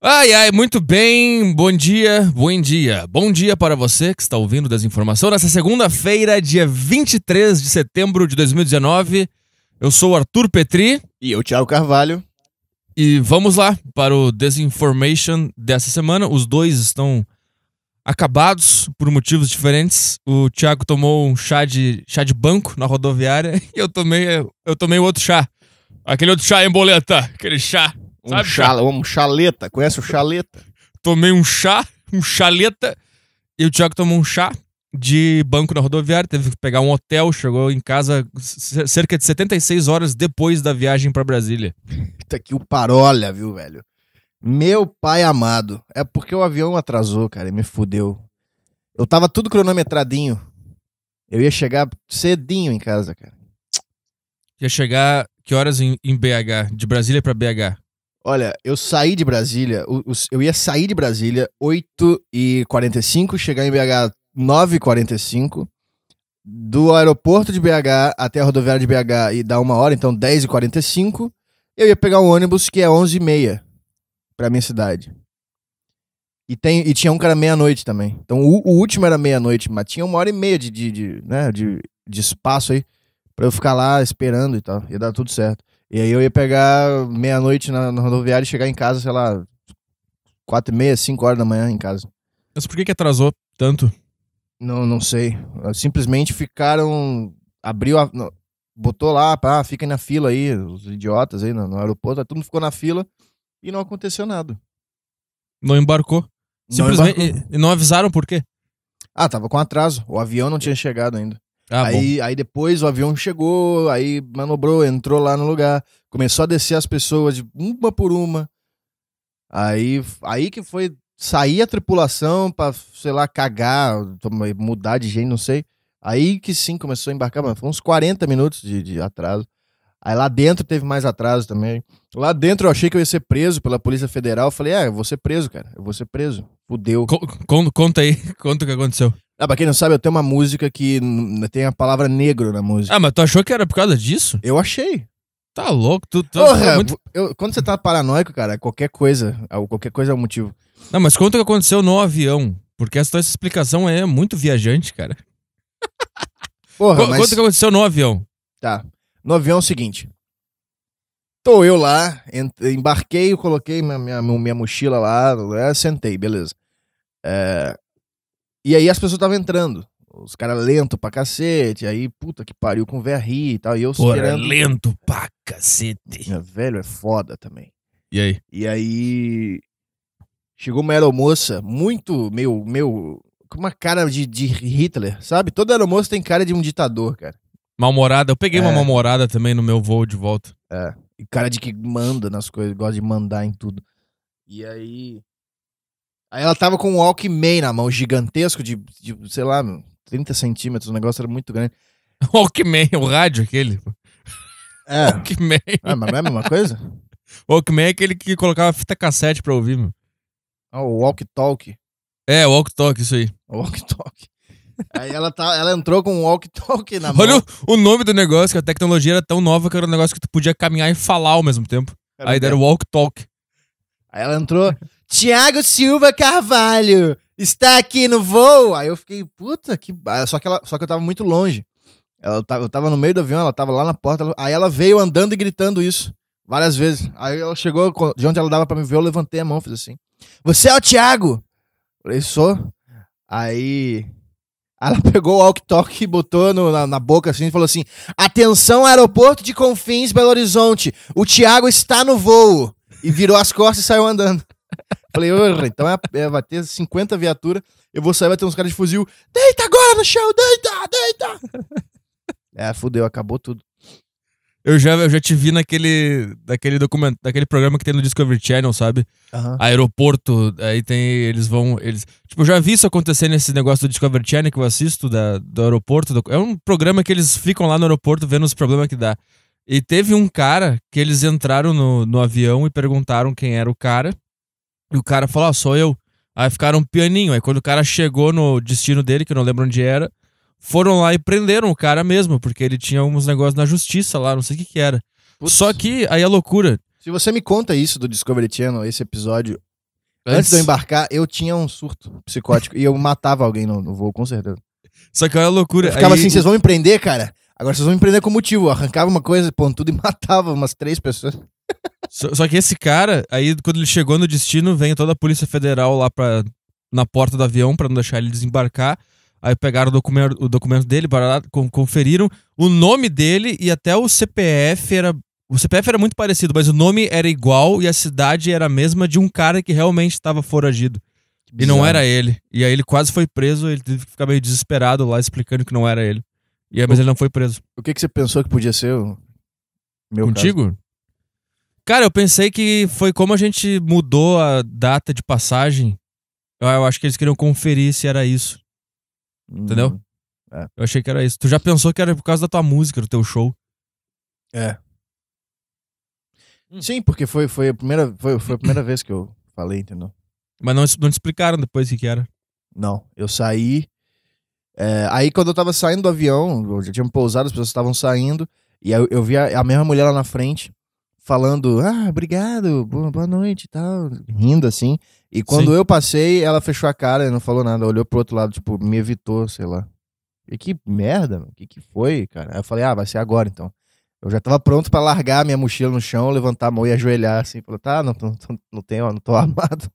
Ai, ai, muito bem, bom dia, bom dia. Bom dia para você que está ouvindo Desinformação nessa segunda-feira, dia 23 de setembro de 2019. Eu sou o Arthur Petri. E eu, Thiago Carvalho. E vamos lá para o Desinformation dessa semana. Os dois estão acabados por motivos diferentes. O Thiago tomou um chá de, chá de banco na rodoviária e eu tomei, eu tomei outro chá. Aquele outro chá em boleta, aquele chá um, Sabe, chala, um chaleta. Conhece o chaleta? Tomei um chá, um chaleta. E o Thiago tomou um chá de banco na rodoviária, teve que pegar um hotel, chegou em casa cerca de 76 horas depois da viagem para Brasília. tá aqui o parola, viu, velho? Meu pai amado. É porque o avião atrasou, cara, e me fudeu. Eu tava tudo cronometradinho. Eu ia chegar cedinho em casa, cara. Ia chegar que horas em, em BH? De Brasília para BH? Olha, eu saí de Brasília, eu ia sair de Brasília 8h45, chegar em BH 9h45. Do aeroporto de BH até a rodoviária de BH e dá uma hora, então 10h45. Eu ia pegar um ônibus que é 11h30 pra minha cidade. E, tem, e tinha um cara meia-noite também. Então o, o último era meia-noite, mas tinha uma hora e meia de, de, de, né, de, de espaço aí pra eu ficar lá esperando e tal. Ia dar tudo certo. E aí eu ia pegar meia-noite na, na rodoviária e chegar em casa, sei lá, quatro e meia, cinco horas da manhã em casa. Mas por que, que atrasou tanto? Não, não sei. Simplesmente ficaram. Abriu a. botou lá, pá, fica na fila aí, os idiotas aí no, no aeroporto, mundo ficou na fila e não aconteceu nada. Não embarcou. Simplesmente. Não, embarcou. E, e não avisaram por quê? Ah, tava com atraso. O avião não tinha chegado ainda. Ah, aí, aí depois o avião chegou, aí manobrou, entrou lá no lugar, começou a descer as pessoas uma por uma. Aí, aí que foi sair a tripulação para sei lá, cagar, mudar de gente, não sei. Aí que sim começou a embarcar, mano. Foi uns 40 minutos de, de atraso. Aí lá dentro teve mais atraso também. Lá dentro eu achei que eu ia ser preso pela Polícia Federal. Eu falei, é, eu vou ser preso, cara. Eu vou ser preso. Fudeu. Con, con conta aí, conta o que aconteceu. Ah, pra quem não sabe, eu tenho uma música que tem a palavra negro na música. Ah, mas tu achou que era por causa disso? Eu achei. Tá louco, tu, tu Porra, tá muito... eu, quando você tá paranoico, cara, qualquer é coisa, qualquer coisa é o um é motivo. Não, mas conta o que aconteceu no avião, porque essa, essa explicação é muito viajante, cara. Porra, Co mas... Conta o que aconteceu no avião. Tá, no avião é o seguinte, tô eu lá, embarquei, coloquei minha, minha, minha mochila lá, né, sentei, beleza. É, e aí as pessoas estavam entrando. Os caras lento pra cacete, aí puta que pariu com verri e tal. E eu Porra, esperando. lento pra cacete. Minha, velho, é foda também. E aí? E aí. Chegou uma aeromoça muito, meu, meu. Com uma cara de, de Hitler, sabe? Toda aeromoça tem cara de um ditador, cara. Mal-humorada. Eu peguei é. uma mal-humorada também no meu voo de volta. É. E cara de que manda nas coisas, gosta de mandar em tudo. E aí. Aí ela tava com um Walkman na mão, gigantesco, de, de sei lá, 30 centímetros, o negócio era muito grande. Walkman, o rádio aquele. É. Walkman. Ah, mas não é a mesma coisa? Walkman é aquele que colocava fita cassete pra ouvir, meu. Ah, o Walk Talk. É, Walk Talk, isso aí. Walk Talk. Aí ela, tá, ela entrou com um walk-talk na mão. Olha o, o, nome do negócio, que a tecnologia era tão nova que era um negócio que tu podia caminhar e falar ao mesmo tempo. Era Aí era o walk-talk. Aí ela entrou Tiago Silva Carvalho está aqui no voo. Aí eu fiquei, puta que. Só que, ela, só que eu tava muito longe. Ela, eu tava no meio do avião, ela tava lá na porta. Ela, aí ela veio andando e gritando isso várias vezes. Aí ela chegou, de onde ela dava para me ver, eu levantei a mão, fiz assim: Você é o Tiago? Falei, sou. Aí ela pegou o walk-talk e botou no, na, na, boca assim e falou assim: Atenção, aeroporto de Confins, Belo Horizonte. O Tiago está no voo. E virou as costas e saiu andando. Falei, então é, é, vai ter 50 viaturas, eu vou sair, vai ter uns caras de fuzil. Deita agora no chão, deita, deita! é, fudeu, acabou tudo. Eu já, eu já te vi naquele, naquele documento, naquele programa que tem no Discovery Channel, sabe? Uhum. Aeroporto, aí tem, eles vão, eles... Tipo, eu já vi isso acontecer nesse negócio do Discovery Channel que eu assisto, da, do aeroporto. Do, é um programa que eles ficam lá no aeroporto vendo os problemas que dá. E teve um cara que eles entraram no, no avião e perguntaram quem era o cara. E o cara falou: ah, sou eu. Aí ficaram um pianinho. Aí quando o cara chegou no destino dele, que eu não lembro onde era, foram lá e prenderam o cara mesmo, porque ele tinha alguns negócios na justiça lá, não sei o que, que era. Putz. Só que aí a loucura. Se você me conta isso do Discovery Channel, esse episódio, antes, antes de eu embarcar, eu tinha um surto psicótico e eu matava alguém no, no voo, com certeza. Só que olha a loucura. Eu ficava aí... assim, vocês vão me prender, cara? Agora vocês vão me prender com motivo. Eu arrancava uma coisa tudo e matava umas três pessoas. Só, só, que esse cara, aí quando ele chegou no destino, vem toda a Polícia Federal lá pra, na porta do avião para não deixar ele desembarcar. Aí pegaram o documento, o documento dele, barará, conferiram o nome dele e até o CPF era. O CPF era muito parecido, mas o nome era igual e a cidade era a mesma de um cara que realmente estava foragido. E não era ele. E aí ele quase foi preso, ele teve que ficar meio desesperado lá explicando que não era ele. E aí, mas o... ele não foi preso. O que, que você pensou que podia ser? O... Meu Contigo? Caso? Cara, eu pensei que foi como a gente mudou a data de passagem. Eu, eu acho que eles queriam conferir se era isso. Hum, Entendeu? É. Eu achei que era isso. Tu já pensou que era por causa da tua música, do teu show? É. Hum. Sim, porque foi, foi, a primeira, foi, foi a primeira vez que eu falei, entendeu? Mas não, não te explicaram depois o que, era. Não, eu saí. É, aí quando eu tava saindo do avião, eu já tinha me pousado, as pessoas estavam saindo, e eu, eu vi a, a, mesma mulher lá na frente falando, ah, obrigado, boa noite e tal, rindo assim. E quando Sim. eu passei, ela fechou a cara e não falou nada, olhou pro outro lado, tipo, me evitou, sei lá. E que merda, o que, que foi, cara? Aí eu falei, ah, vai ser agora então. Eu já tava pronto para largar minha mochila no chão, levantar a mão e ajoelhar, assim, falou, tá, não, não, não, não tenho, ó, não tô armado.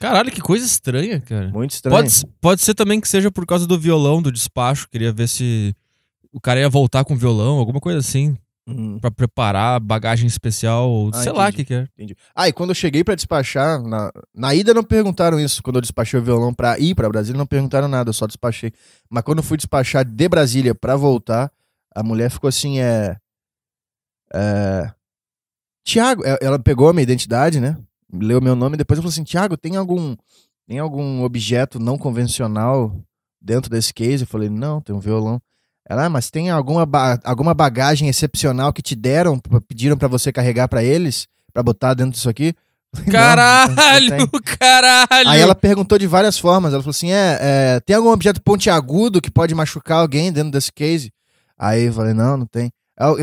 Caralho, que coisa estranha, cara. Muito estranha Pode, pode ser também que seja por causa do violão do despacho, queria ver se o cara ia voltar com o violão, alguma coisa assim. Uhum. Pra preparar bagagem especial, ah, sei entendi, lá o que, que é. Entendi. Ah, e quando eu cheguei para despachar, na, na ida não perguntaram isso. Quando eu despachei o violão pra ir pra Brasília, não perguntaram nada, eu só despachei. Mas quando eu fui despachar de Brasília pra voltar, a mulher ficou assim, é. é Tiago, é, ela pegou a minha identidade, né? Leu meu nome e depois falou assim: Tiago, tem algum, tem algum objeto não convencional dentro desse case? Eu falei: Não, tem um violão. Ela, ah, mas tem alguma, ba alguma bagagem excepcional que te deram, pediram para você carregar para eles, para botar dentro disso aqui? Caralho, não, não caralho! Aí ela perguntou de várias formas. Ela falou assim: é, é, tem algum objeto pontiagudo que pode machucar alguém dentro desse case? Aí eu falei: não, não tem.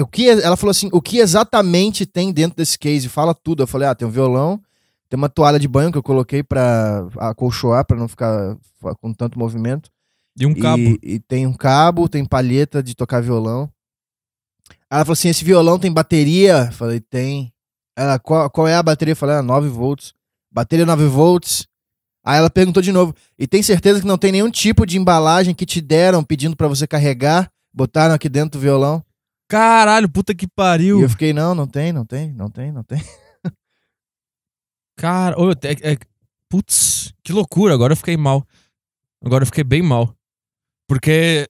O que, ela falou assim: o que exatamente tem dentro desse case? Fala tudo. Eu falei: ah, tem um violão, tem uma toalha de banho que eu coloquei pra acolchoar, pra não ficar com tanto movimento. E um cabo. E, e tem um cabo, tem palheta de tocar violão. Ela falou assim: esse violão tem bateria? Falei, tem. Ela, qual, qual é a bateria? Falei, 9 ah, volts. Bateria 9 volts. Aí ela perguntou de novo: e tem certeza que não tem nenhum tipo de embalagem que te deram pedindo para você carregar? Botaram aqui dentro do violão? Caralho, puta que pariu. E eu fiquei: não, não tem, não tem, não tem, não tem. Cara, é, é, putz, que loucura. Agora eu fiquei mal. Agora eu fiquei bem mal. Porque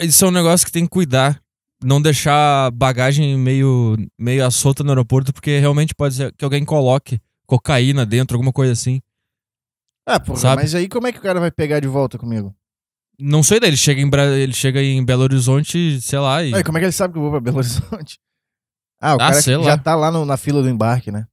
isso é um negócio que tem que cuidar. Não deixar bagagem meio, meio solta no aeroporto, porque realmente pode ser que alguém coloque cocaína dentro, alguma coisa assim. Ah, porra, sabe? mas aí como é que o cara vai pegar de volta comigo? Não sei daí, ele chega em, ele chega em Belo Horizonte, sei lá. E... Aí, como é que ele sabe que eu vou pra Belo Horizonte? Ah, o ah, cara já lá. tá lá no, na fila do embarque, né?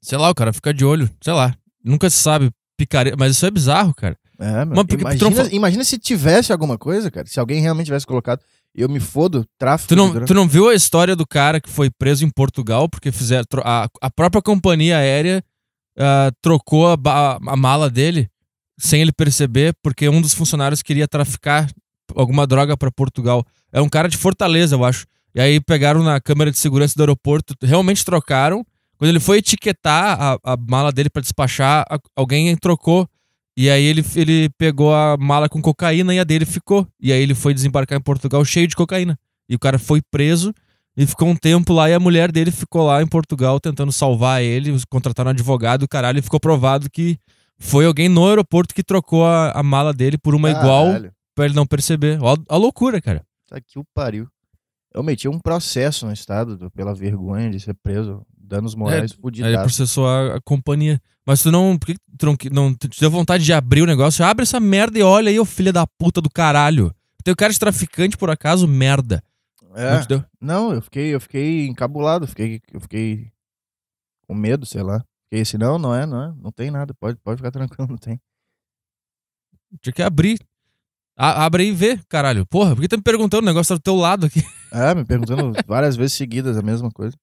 Sei lá, o cara fica de olho, sei lá. Nunca se sabe picareta. Mas isso é bizarro, cara. É, meu. Mas, imagina, não... imagina, se tivesse alguma coisa, cara. Se alguém realmente tivesse colocado. Eu me fodo, tráfico. Tu não, tu não viu a história do cara que foi preso em Portugal porque fizeram. A, a própria companhia aérea uh, trocou a, a, a mala dele sem ele perceber porque um dos funcionários queria traficar alguma droga para Portugal. É um cara de Fortaleza, eu acho. E aí pegaram na câmera de segurança do aeroporto, realmente trocaram quando ele foi etiquetar a, a mala dele para despachar, a, alguém trocou. E aí ele, ele pegou a mala com cocaína e a dele ficou. E aí ele foi desembarcar em Portugal cheio de cocaína. E o cara foi preso e ficou um tempo lá. E a mulher dele ficou lá em Portugal tentando salvar ele. Contrataram um advogado, caralho. E ficou provado que foi alguém no aeroporto que trocou a, a mala dele por uma igual pra ele não perceber. Ó, a loucura, cara. Tá que o pariu. Eu meti um processo no estado do, pela vergonha de ser preso danos é, morais é, podia aí processou a, a, companhia. Mas tu não, por que tu não, não te deu vontade de abrir o negócio? Abre essa merda e olha aí, ô filho da puta do caralho. Tem o cara de traficante, por acaso, merda. É, não, deu? não eu fiquei, eu fiquei encabulado, fiquei, eu fiquei com medo, sei lá. Fiquei assim, não, não é, não é, não tem nada, pode, pode ficar tranquilo, não tem. Tinha que abrir. A, abre aí e vê, caralho. Porra, por que tá me perguntando? O negócio tá do teu lado aqui. É, me perguntando várias vezes seguidas a mesma coisa.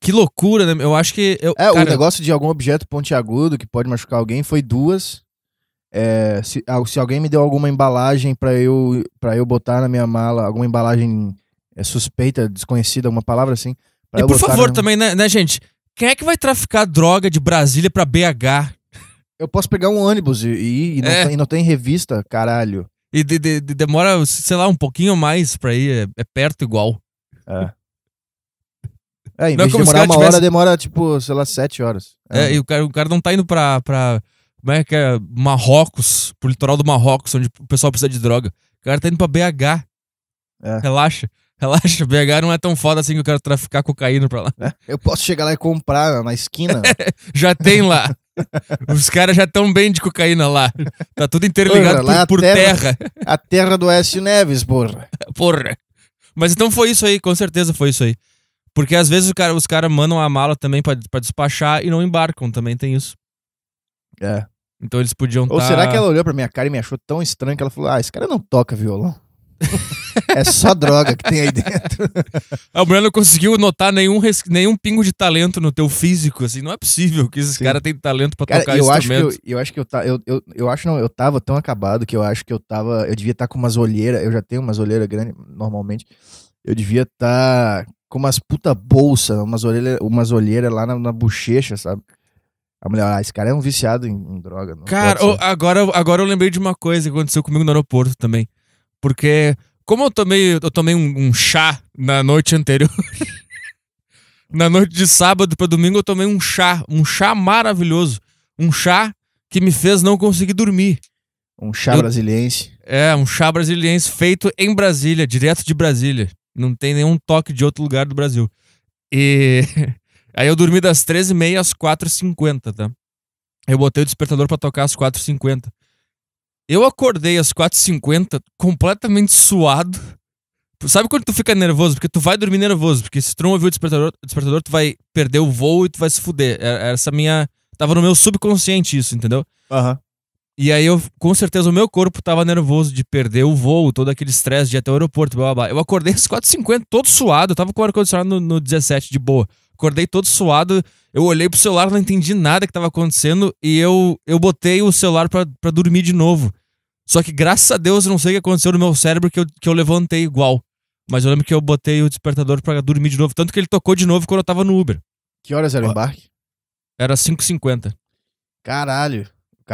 Que loucura, né? Eu acho que. Eu, é, cara... o negócio de algum objeto pontiagudo que pode machucar alguém foi duas. É, se, ah, se alguém me deu alguma embalagem para eu para eu botar na minha mala, alguma embalagem é, suspeita, desconhecida, alguma palavra assim. E por favor, na... também, né, né, gente? Quem é que vai traficar droga de Brasília para BH? Eu posso pegar um ônibus e, e, e, não, é. tem, e não, tem, revista, caralho. E de, de, de demora, sei lá, um pouquinho mais pra ir, é, é perto igual. É. É, em não é vez é de demorar uma tivesse... hora, demora, tipo, sei lá, sete horas. É, é e o cara, o cara não tá indo pra, pra. Como é que é? Marrocos, pro litoral do Marrocos, onde o pessoal precisa de droga. O cara tá indo pra BH. É. Relaxa. Relaxa, BH não é tão foda assim que eu quero traficar cocaína pra lá. É, eu posso chegar lá e comprar na esquina. já tem lá. Os caras já estão bem de cocaína lá. Tá tudo interligado porra, por, é por terra, terra, A terra do S. Neves, porra. Porra. Mas então foi isso aí, com certeza foi isso aí. Porque às vezes cara, os caras mandam a mala também para despachar e não embarcam, também tem isso. É. Então eles podiam Ou tá... será que ela olhou pra minha cara e me achou tão estranho que ela falou: ah, esse cara não toca violão. é só droga que tem aí dentro. o mulher não conseguiu notar nenhum, res... nenhum pingo de talento no teu físico, assim. Não é possível que esses caras tenham talento pra cara, tocar eu acho que eu, eu, acho que eu, eu, eu, eu acho não, eu tava tão acabado que eu acho que eu tava. Eu devia estar tá com umas olheiras. Eu já tenho umas olheiras grandes normalmente. Eu devia estar tá com umas puta bolsa, umas orelhas, umas olheiras lá na, na bochecha, sabe? A mulher, ah, esse cara é um viciado em, em droga. cara, eu, agora, agora eu lembrei de uma coisa que aconteceu comigo no aeroporto também. Porque, como eu tomei, eu tomei um, um chá na noite anterior. na noite de sábado para domingo, eu tomei um chá. Um chá maravilhoso. Um chá que me fez não conseguir dormir. Um chá eu, brasiliense. É, um chá brasiliense feito em Brasília, direto de Brasília. Não tem nenhum toque de outro lugar do Brasil. E aí eu dormi das 13h30 às 4h50, tá? Eu botei o despertador para tocar às 4h50. Eu acordei às 4h50 completamente suado. Sabe quando tu fica nervoso? Porque tu vai dormir nervoso. Porque se tu não ouvir o despertador, despertador tu vai perder o voo e tu vai se fuder. É, é essa minha. Tava no meu subconsciente isso, entendeu? Uhum. E aí eu, com certeza, o meu corpo estava nervoso de perder o voo, todo aquele estresse de ir até o aeroporto, blá, blá, blá. Eu acordei às 4h50, todo suado, eu tava com o ar-condicionado no, no 17 de boa. Acordei todo suado, eu olhei pro celular, não entendi nada que tava acontecendo e eu, eu botei o celular para dormir de novo. Só que graças a Deus eu não sei o que aconteceu no meu cérebro que eu, que eu levantei igual. Mas eu lembro que eu botei o despertador para dormir de novo, tanto que ele tocou de novo quando eu tava no Uber. Que horas era o embarque? Era 5h50. Caralho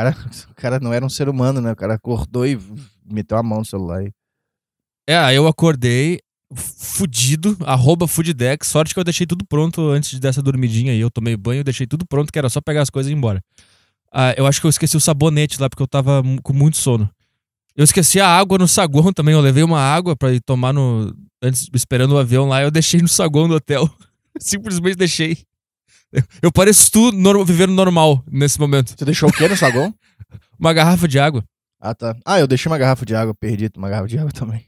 cara, o cara não era um ser humano, né? O cara acordou e meteu a mão no celular. E... É, eu acordei fudido, arroba fooddex Sorte que eu deixei tudo pronto antes dessa dormidinha aí. Eu tomei banho, deixei tudo pronto, que era só pegar as coisas e ir embora. Ah, eu acho que eu esqueci o sabonete lá, porque eu tava com muito sono. Eu esqueci a água no saguão também. Eu levei uma água para ir tomar no. Antes, esperando o avião lá, eu deixei no saguão do hotel. Simplesmente deixei. Eu pareço tu viver vivendo normal nesse momento. Você deixou o quê no saguão? uma garrafa de água. Ah, tá. Ah, eu deixei uma garrafa de água, perdi uma garrafa de água também.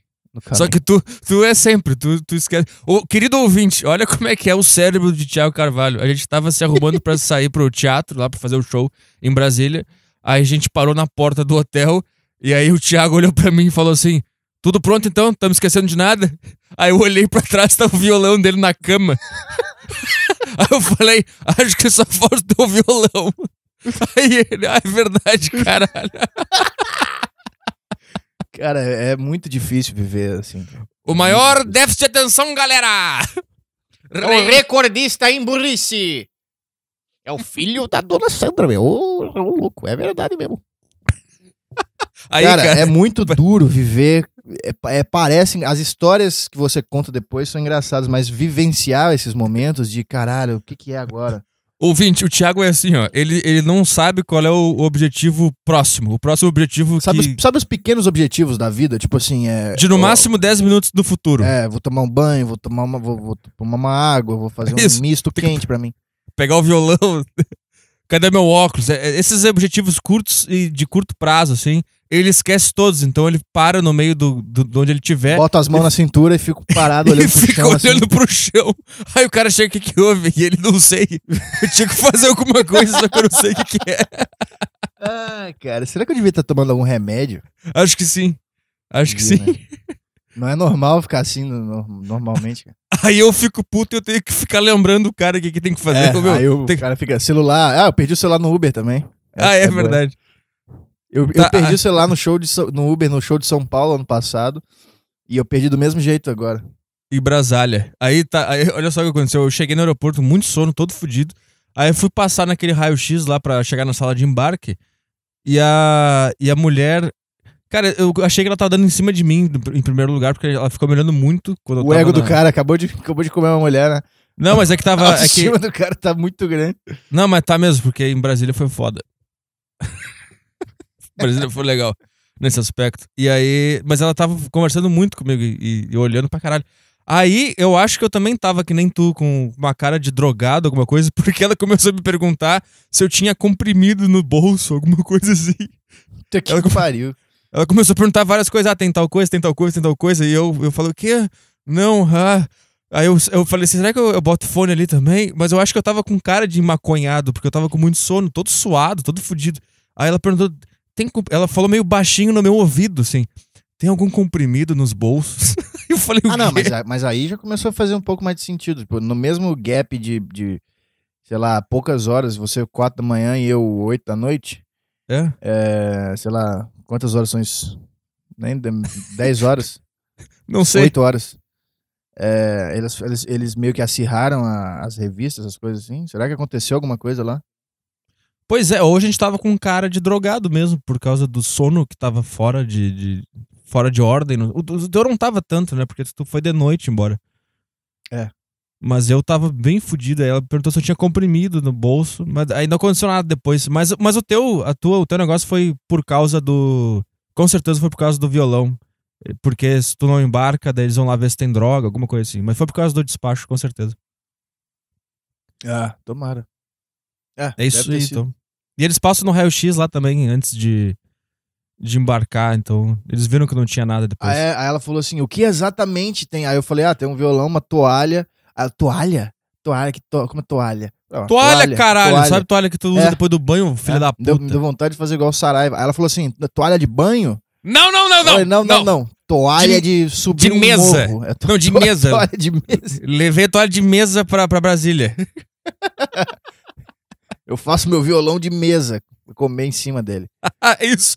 Só que tu, tu é sempre, tu, tu esquece. Ô, querido ouvinte, olha como é que é o cérebro de Tiago Carvalho. A gente tava se arrumando para sair pro teatro lá para fazer o show em Brasília. Aí a gente parou na porta do hotel e aí o Tiago olhou para mim e falou assim: "Tudo pronto então? Tamo esquecendo de nada?" Aí eu olhei para trás, tá o violão dele na cama. Aí eu falei, acho que só falta o violão. Aí ele, ah, é verdade, caralho. Cara, é, é muito difícil viver assim. O maior déficit de atenção, galera! O recordista em burrice! É o filho da dona Sandra, meu. Ô, louco, é verdade mesmo. Aí, cara, cara, é muito duro viver é, é, parecem as histórias que você conta depois são engraçadas, mas vivenciar esses momentos de caralho, o que, que é agora? Ouvinte, o Thiago é assim, ó. Ele, ele não sabe qual é o objetivo próximo. O próximo objetivo sabe que... Os, sabe os pequenos objetivos da vida? Tipo assim, é... De no máximo 10 minutos do futuro. É, vou tomar um banho, vou tomar uma, vou, vou tomar uma água, vou fazer Isso. um misto Tem quente que... para mim. Pegar o violão... Cadê meu óculos? É, é, esses objetivos curtos e de curto prazo, assim, ele esquece todos, então ele para no meio do, do, onde ele tiver. Bota as mãos na cintura e fica parado olhando pro chão. Assim. olhando pro chão. Aí o cara chega, o que, que houve? E ele não sei. Eu tinha que fazer alguma coisa, só que eu não sei o que, que é. Ah, cara, será que eu devia estar tomando algum remédio? Acho que sim. Acho que sim. Né? Não é normal ficar assim no, no, normalmente, Aí eu fico puto e eu tenho que ficar lembrando o cara o que, que tem que fazer. É, meu, aí o tem... cara fica, celular. Ah, eu perdi o celular no Uber também. Ah, Essa ah, é, é verdade. Boa. Eu, tá, eu perdi ah. o celular no show de no Uber, no show de São Paulo ano passado. E eu perdi do mesmo jeito agora. E Brasília. Aí tá. Aí, olha só o que aconteceu. Eu cheguei no aeroporto, muito sono, todo fudido. Aí fui passar naquele raio-x lá para chegar na sala de embarque. E a, e a mulher. Cara, eu achei que ela tava dando em cima de mim, em primeiro lugar, porque ela ficou me olhando muito. Quando o ego na... do cara acabou de, acabou de comer uma mulher, né? Não, mas é que tava. A é que... do cara tá muito grande. Não, mas tá mesmo, porque em Brasília foi foda. Brasília foi legal nesse aspecto. E aí, mas ela tava conversando muito comigo e, e, olhando pra caralho. Aí eu acho que eu também tava que nem tu, com uma cara de drogado, alguma coisa, porque ela começou a me perguntar se eu tinha comprimido no bolso, alguma coisa assim. Que ela, pariu. Ela começou a perguntar várias coisas. Ah, tem tal coisa, tem tal coisa, tem tal coisa. E eu, eu falei, o quê? Não, ah. Aí eu, eu falei assim, será que eu, eu boto fone ali também? Mas eu acho que eu tava com cara de maconhado, porque eu tava com muito sono, todo suado, todo fudido. Aí ela perguntou, tem. Ela falou meio baixinho no meu ouvido, assim. Tem algum comprimido nos bolsos? eu falei, o Ah, não, mas, mas aí já começou a fazer um pouco mais de sentido. Tipo, no mesmo gap de, de, sei lá, poucas horas, você quatro da manhã e eu oito da noite. É? é sei lá, quantas horas são isso? Nem dez horas? não sei. Oito horas. É, eles, eles, eles, meio que acirraram a, as revistas, as coisas assim. Será que aconteceu alguma coisa lá? Pois é, hoje a gente tava com cara de drogado mesmo, por causa do sono que tava fora de, de fora de ordem. O, o teu não tava tanto, né? Porque tu foi de noite embora. É. Mas eu tava bem fudido. Aí ela perguntou se eu tinha comprimido no bolso. Mas aí não aconteceu nada depois. Mas, mas o teu, a tua, o teu negócio foi por causa do. Com certeza foi por causa do violão. Porque se tu não embarca, daí eles vão lá ver se tem droga, alguma coisa assim. Mas foi por causa do despacho, com certeza. Ah, tomara. É, é isso aí, então. E eles passam no raio-x lá também, antes de, de embarcar, então eles viram que não tinha nada depois. Aí, aí ela falou assim: o que exatamente tem? Aí eu falei: ah, tem um violão, uma toalha. a ah, toalha? Toalha, que to... como é toalha? Não, toalha, toalha, caralho, toalha. sabe toalha que tu usa é. depois do banho, filha é. da puta? Deu, me deu vontade de fazer igual o Saraiva. Aí ela falou assim: toalha de banho? Não, não, não, não. Falei, não, não, não, não. Toalha de, de subir de um mesa. Morro. É to... Não, de mesa. Toalha de mesa. Levei toalha de mesa pra, pra Brasília. Eu faço meu violão de mesa, comer em cima dele. Ah, isso.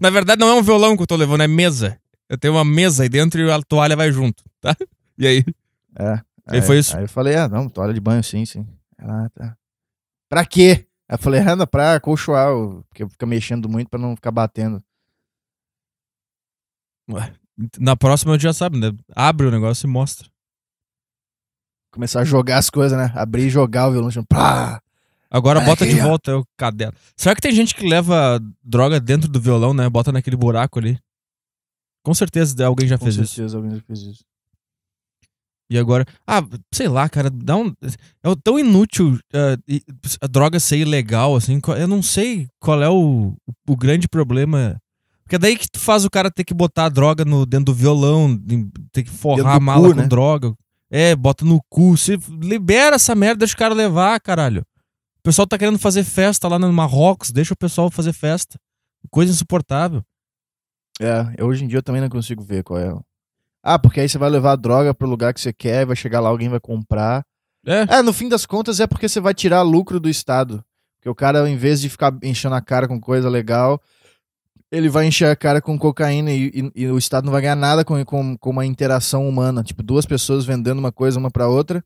Na verdade, não é um violão que eu tô levando, é mesa. Eu tenho uma mesa aí dentro e a toalha vai junto, tá? E aí? É. Aí, aí foi isso? Aí eu falei, ah, não, toalha de banho, sim, sim. Ah, tá. Pra quê? Aí eu falei, ah, não, pra colchoar, porque fica mexendo muito pra não ficar batendo. Ué, na próxima eu já sabe, né? Abre o negócio e mostra. Começar a jogar as coisas, né? Abrir e jogar o violão. Pá! Agora bota de volta o cadela Será que tem gente que leva droga dentro do violão, né? Bota naquele buraco ali. Com certeza alguém já fez isso. Com certeza alguém já fez isso. E agora. Ah, sei lá, cara, dá um. É tão inútil uh, a droga ser ilegal, assim. Eu não sei qual é o, o grande problema. Porque é daí que tu faz o cara ter que botar a droga no, dentro do violão, ter que forrar a mala cu, com né? droga. É, bota no cu. Se libera essa merda, deixa o cara levar, caralho. O pessoal tá querendo fazer festa lá no Marrocos, deixa o pessoal fazer festa. Coisa insuportável. É, hoje em dia eu também não consigo ver qual é. Ah, porque aí você vai levar a droga pro lugar que você quer, vai chegar lá, alguém vai comprar. É. é, no fim das contas é porque você vai tirar lucro do Estado. Porque o cara, em vez de ficar enchendo a cara com coisa legal, ele vai encher a cara com cocaína e, e, e o Estado não vai ganhar nada com, com, com uma interação humana. Tipo, duas pessoas vendendo uma coisa uma para outra.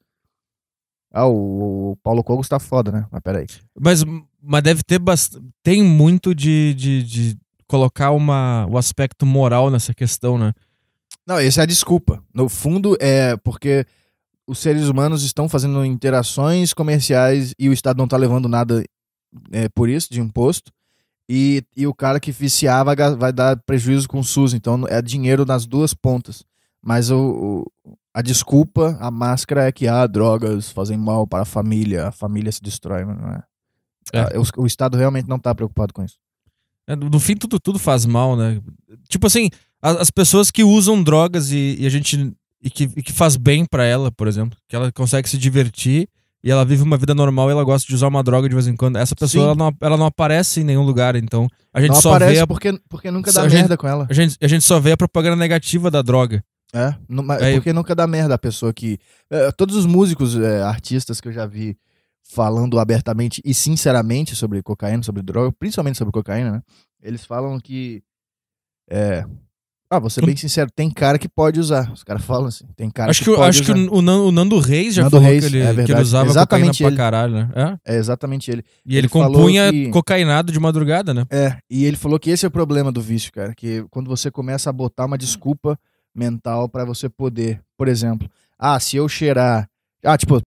Ah, o, o Paulo Cogos tá foda, né? Mas peraí. Mas, mas deve ter bastante. Tem muito de, de, de colocar uma, o aspecto moral nessa questão, né? Não, essa é a desculpa. No fundo, é porque os seres humanos estão fazendo interações comerciais e o Estado não tá levando nada é, por isso, de imposto. E, e o cara que viciar vai, vai dar prejuízo com o SUS. Então é dinheiro nas duas pontas. Mas o, o, a desculpa, a máscara é que há ah, drogas fazem mal para a família, a família se destrói, mas não é. é. Ah, o, o, Estado realmente não está preocupado com isso. É, no fim, tudo, tudo faz mal, né? Tipo assim, as, as pessoas que usam drogas e, e a gente. E que, e que faz bem para ela, por exemplo, que ela consegue se divertir e ela vive uma vida normal e ela gosta de usar uma droga de vez em quando. Essa pessoa, ela não, ela não aparece em nenhum lugar, então a gente não só aparece vê... A... porque, porque nunca dá merda gente, com ela. A gente, a gente só vê a propaganda negativa da droga. É, é porque eu... nunca dá merda a pessoa que. É, todos os músicos, é, artistas que eu já vi falando abertamente e sinceramente sobre cocaína, sobre droga, principalmente sobre cocaína, né? Eles falam que. É. Ah, vou ser hum. bem sincero, tem cara que pode usar. Os caras falam assim, tem cara acho que, que Acho usar. que o, o Nando Reis já Nando falou Reis, que, ele, é que ele usava exatamente cocaína ele. pra caralho, né? É? é exatamente ele. E ele, ele compunha que... cocainado de madrugada, né? É, e ele falou que esse é o problema do vício, cara, que quando você começa a botar uma desculpa mental para você poder, por exemplo, ah, se eu cheirar, ah, tipo,